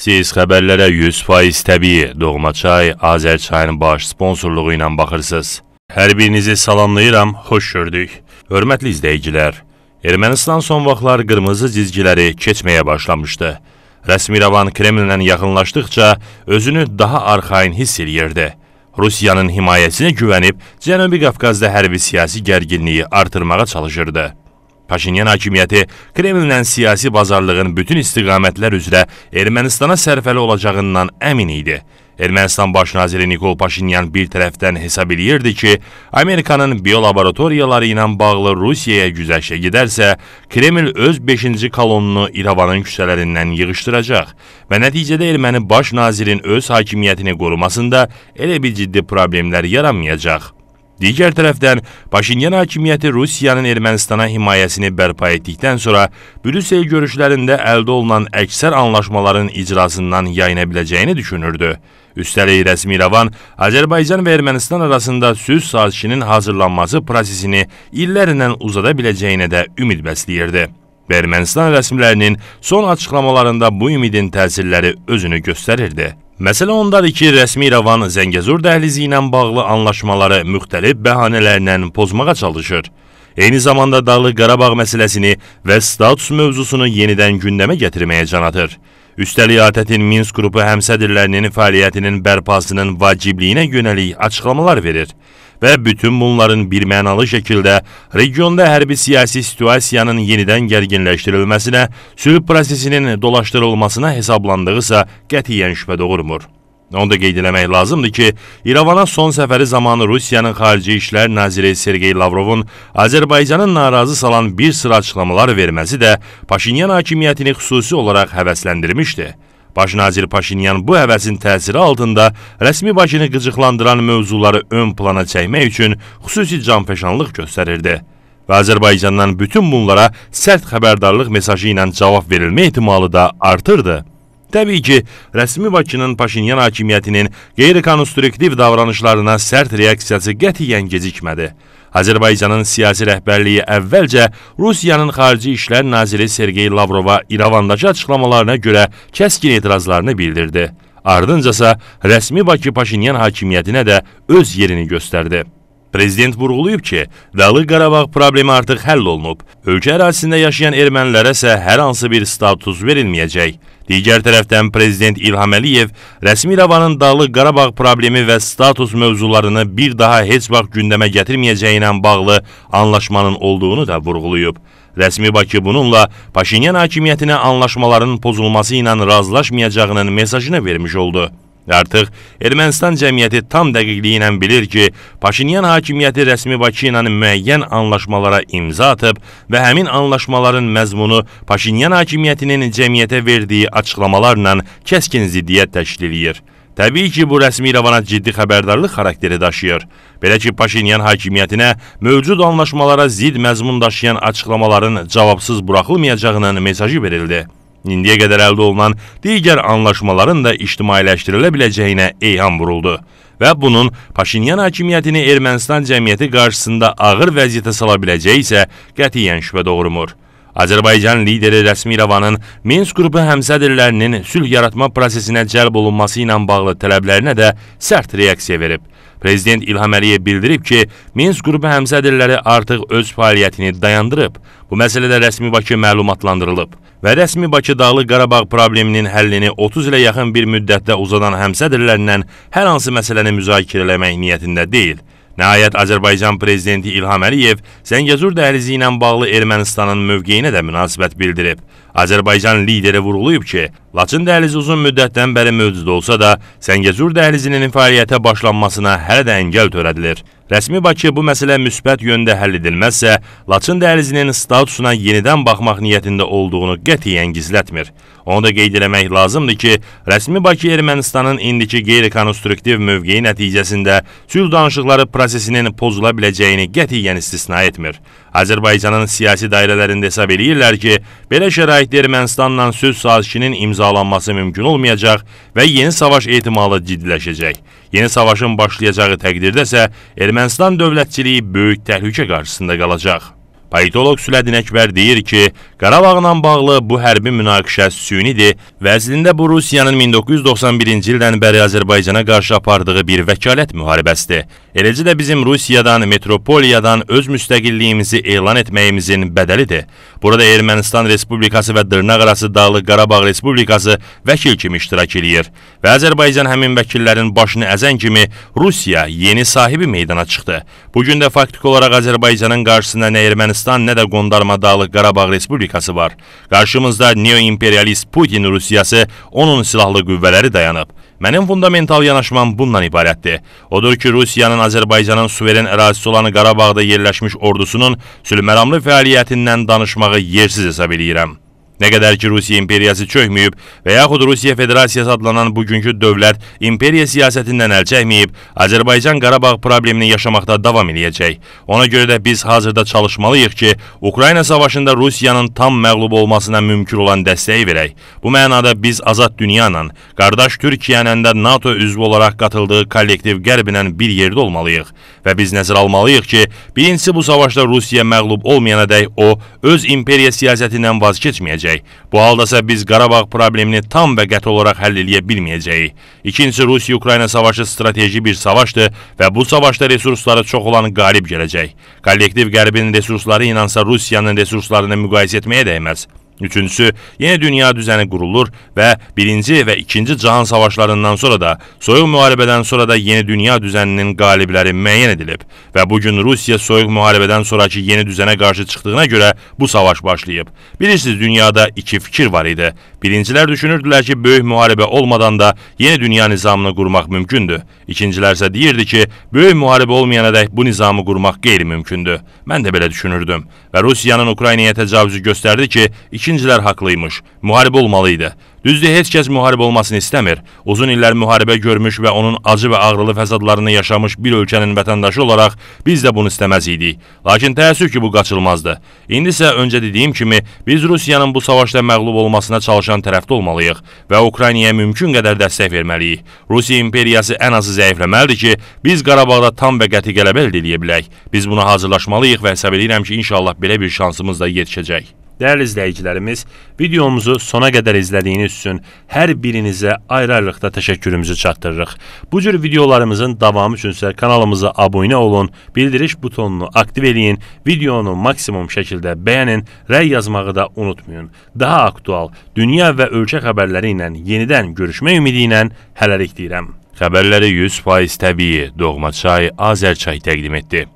Siz xəbərlərə 100% təbii Doğmaçay Azərçayın baş sponsorluğu ilə baxırsınız. Hər birinizi salamlayıram, xoş gördük. Hörmətli izləyicilər, Ermənistan son vaxtlar qırmızı cizgiləri keçməyə başlamışdı. Rəsmi Ravan Kremlinlə yaxınlaşdıqca özünü daha arxain hiss eləyirdi. Rusiyanın himayəsinə güvənib Cənubi Qafqazda hərbi siyasi gərginliyi artırmağa çalışırdı. Paşinyan hakimiyyəti Kremlinlə siyasi bazarlığın bütün istiqamətlər üzrə Ermənistana sərfəli olacağından əmin idi. Ermənistan baş naziri Nikol Paşinyan bir tərəfdən hesab eləyirdi ki, Amerikanın biolaboratoriyaları ilə bağlı Rusiyaya güzəşə gedərsə, Kreml öz 5-ci kolonunu İrəvanın küçələrindən yığışdıracaq və nəticədə erməni baş nazirin öz hakimiyyətini qorumasında elə bir ciddi problemlər yaranmayacaq. Digər tərəfdən Paşinyan hakimiyyəti Rusiyanın Ermənistana himayəsini bərpa etdikdən sonra Brüssel görüşlərində əldə olunan əksər anlaşmaların icrasından yayına biləcəyini düşünürdü. Üstəlik rəsmi İrəvan Azərbaycan və Ermənistan arasında sülh sazişinin hazırlanması prosesini illərlə uzada biləcəyinə də ümid bəsləyirdi. Və Ermənistan rəsmilərinin son açıqlamalarında bu ümidin təsirləri özünü göstərirdi. Məsələ ondadır ki, rəsmi İrəvan Zəngəzur dəhlizi ilə bağlı anlaşmaları müxtəlif bəhanələrlə pozmağa çalışır. Eyni zamanda Dağlıq Qarabağ məsələsini və status mövzusunu yenidən gündəmə gətirməyə can atır. Üstəlik ATƏT-in Minsk qrupu həmsədirlərinin fəaliyyətinin bərpasının vacibliyinə yönəlik açıqlamalar verir və bütün bunların birmənalı şəkildə regionda hərbi-siyasi situasiyanın yenidən gərginləşdirilməsinə, sülh prosesinin dolaşdırılmasına hesablandıqsa qətiyyən şübhə doğurmur. Onu da qeyd eləmək lazımdır ki, İrəvana son səfəri zamanı Rusiyanın Xarici İşlər Naziri Sergey Lavrovun Azərbaycanın narazı salan bir sıra açıqlamalar verməsi də Paşinyan hakimiyyətini xüsusi olaraq həvəsləndirmişdi. Başnazir Paşinyan bu həvəsin təsiri altında rəsmi Bakını qıcıqlandıran mövzuları ön plana çəkmək üçün xüsusi canfəşanlıq göstərirdi və Azərbaycandan bütün bunlara sərt xəbərdarlıq mesajı ilə cavab verilmə ehtimalı da artırdı. Təbii ki, rəsmi Bakının Paşinyan hakimiyyətinin qeyri-konstruktiv davranışlarına sərt reaksiyası qətiyyən gecikmədi. Azərbaycanın siyasi rəhbərliyi əvvəlcə Rusiyanın Xarici İşlər naziri Sergey Lavrova İrəvandakı açıqlamalarına görə kəskin etirazlarını bildirdi. Ardınca isə rəsmi Bakı Paşinyan hakimiyyətinə də öz yerini göstərdi. Prezident vurğulayıb ki, Dağlıq Qarabağ problemi artıq həll olunub. Ölkə ərazisində yaşayan ermənilərə isə hər hansı bir status verilməyəcək. Digər tərəfdən prezident İlham Əliyev rəsmi İrəvanın Dağlıq Qarabağ problemi və status mövzularını bir daha heç vaxt gündəmə gətirməyəcəyi ilə bağlı anlaşmanın olduğunu da vurğulayıb. Rəsmi Bakı bununla Paşinyan hakimiyyətinə anlaşmaların pozulması ilə razılaşmayacağının mesajını vermiş oldu. Artıq Ermənistan cəmiyyəti tam dəqiqliyi ilə bilir ki, Paşinyan hakimiyyəti rəsmi Bakı ilə müəyyən anlaşmalara imza atıb və həmin anlaşmaların məzmunu Paşinyan hakimiyyətinin cəmiyyətə verdiyi açıqlamalarla kəskin ziddiyyət təşkil edir. Təbii ki, bu rəsmi İrəvana ciddi xəbərdarlıq xarakteri daşıyır. Belə ki, Paşinyan hakimiyyətinə mövcud anlaşmalara zid məzmun daşıyan açıqlamaların cavabsız buraxılmayacağının mesajı verildi. İndiyə qədər əldə olunan digər anlaşmaların da ictimailəşdirilə biləcəyinə eyham vuruldu və bunun Paşinyan hakimiyyətini Ermənistan cəmiyyəti qarşısında ağır vəziyyətə sala biləcəyi isə qətiyyən şübhə doğurmur. Azərbaycan lideri rəsmi İrəvanın Minsk qrupu həmsədrlərinin sülh yaratma prosesinə cəlb olunması ilə bağlı tələblərinə də sərt reaksiya verib. Prezident İlham Əliyev bildirib ki, Minsk qrupu həmsədrləri artıq öz fəaliyyətini dayandırıb. Bu məsələdə rəsmi Bakı məlumatlandırılıb və rəsmi Bakı Dağlıq Qarabağ probleminin həllini 30 ilə yaxın bir müddətdə uzadan həmsədrlərlə hər hansı məsələni müzakirə eləmək niyyətində deyil. Nəhayət Azərbaycan prezidenti İlham Əliyev Zəngəzur dəhlizi ilə bağlı Ermənistanın mövqeyinə də münasibət bildirib. Azərbaycan lideri vurğulayıb ki, Laçın dəhlizi uzun müddətdən bəri mövcud olsa da, Səngəzur dəhlizinin fəaliyyətə başlanmasına hələ də əngəl törədilir. Rəsmi Bakı bu məsələ müsbət yöndə həll edilməzsə, Laçın dəhlizinin statusuna yenidən baxmaq niyyətində olduğunu qətiyyən gizlətmir. Onu da qeyd eləmək lazımdır ki, rəsmi Bakı Ermənistanın indiki qeyri-konstruktiv mövqeyi nəticəsində sülh danışıqları prosesinin pozula biləcəyini qətiyyən istisna etmir. Azərbaycanın siyasi dairələrində hesab eləyirlər ki, belə şəraitdə Ermənistanla söz sazişinin imzalanması mümkün olmayacaq və yeni savaş ehtimalı ciddiləşəcək. Yeni savaşın başlayacağı təqdirdə isə Ermənistan dövlətçiliyi böyük təhlükə qarşısında qalacaq. Politoloq Sülədin Əkbər deyir ki, Qarabağla bağlı bu hərbi münaqişə sünidir və əslində bu Rusiyanın 1991-ci ildən bəri Azərbaycana qarşı apardığı bir vəkalət müharibəsidir. Eləcə də bizim Rusiyadan, metropoliyadan öz müstəqilliyimizi elan etməyimizin bədəlidir. Burada Ermənistan Respublikası və Dırnaq arası Dağlıq Qarabağ Respublikası vəkil kimi iştirak eləyir və Azərbaycan həmin vəkillərin başını əzən kimi Rusiya yeni sahibi meydana çıxdı. Bu gün də faktiki olaraq Azərbaycanın qarşısında nə Ermənistan Ermənistan, nə də Qondarma-Dağlıq Qarabağ Respublikası var. Qarşımızda neo-imperialist Putin Rusiyası, onun silahlı qüvvələri dayanıb. Mənim fundamental yanaşmam bundan ibarətdir. Odur ki, Rusiyanın Azərbaycanın suveren ərazisi olan Qarabağda yerləşmiş ordusunun sülməramlı fəaliyyətindən danışmağı yersiz hesab edirəm. Nə qədər ki, Rusiya imperiyası çökməyib və yaxud Rusiya Federasiyası adlanan bugünkü dövlət imperiya siyasətindən əl çəkməyib, Azərbaycan Qarabağ problemini yaşamaqda davam edəcək. Ona görə də biz hazırda çalışmalıyıq ki, Ukrayna savaşında Rusiyanın tam məğlub olmasına mümkün olan dəstəyi verək. Bu mənada biz azad dünyanla, qardaş Türkiyənin də NATO üzvü olaraq qatıldığı kollektiv qərbinlə bir yerdə olmalıyıq və biz nəzərə almalıyıq ki, birincisi bu savaşda Rusiya məğlub olmayana dək o öz imperiya siyasətindən vazgeçməyəcək edəcək. Bu haldasa biz Qarabağ problemini tam və qəti olaraq həll eləyə bilməyəcəyik. İkincisi, Rusiya-Ukrayna savaşı strateji bir savaşdır və bu savaşda resursları çox olan qalib gələcək. Kollektiv Qərbin resursları ilə isə Rusiyanın resurslarını müqayisə etməyə dəyməz. Üçüncüsü, yeni dünya düzəni qurulur və birinci və ikinci cahan savaşlarından sonra da, soyuq müharibədən sonra da yeni dünya düzəninin qalibləri müəyyən edilib və bugün Rusiya soyuq müharibədən sonraki yeni düzənə qarşı çıxdığına görə bu savaş başlayıb. Bilirsiniz, dünyada iki fikir var idi. Birincilər düşünürdülər ki, böyük müharibə olmadan da yeni dünya nizamını qurmaq mümkündür. İkincilər isə deyirdi ki, böyük müharibə olmayana dək bu nizamı qurmaq qeyri-mümkündür. Mən də belə düşünürdüm və Rusiyanın Ukraynaya təcavüzü göstərdi ki, iki Çincilər haqlıymış. Müharibə olmalıydı. Düzdür, heç kəs müharibə olmasını istəmir. Uzun illər müharibə görmüş və onun acı və ağrılı fəsadlarını yaşamış bir ölkənin vətəndaşı olaraq biz də bunu istəməz idik. Lakin təəssüf ki, bu qaçılmazdı. İndi isə öncə dediyim kimi, biz Rusiyanın bu savaşda məğlub olmasına çalışan tərəfdə olmalıyıq və Ukraynaya mümkün qədər dəstək verməliyik. Rusiya imperiyası ən azı zəifləməlidir ki, biz Qarabağda tam və qəti qələbə əldə edə bilək. Biz buna hazırlaşmalıyıq və hesab edirəm ki, inşallah belə bir şansımız da yetişəcək. Dəyərli izləyicilərimiz, videomuzu sona qədər izlədiyiniz üçün hər birinizə ayrı-ayrılıqda təşəkkürümüzü çatdırırıq. Bu cür videolarımızın davamı üçünsə kanalımıza abunə olun, bildiriş butonunu aktiv eləyin, videonu maksimum şəkildə bəyənin, rəy yazmağı da unutmayın. Daha aktual dünya və ölkə xəbərləri ilə yenidən görüşmək ümidi ilə hələlik deyirəm. Xəbərləri 100% təbii Doğma Çay Azərçay təqdim etdi.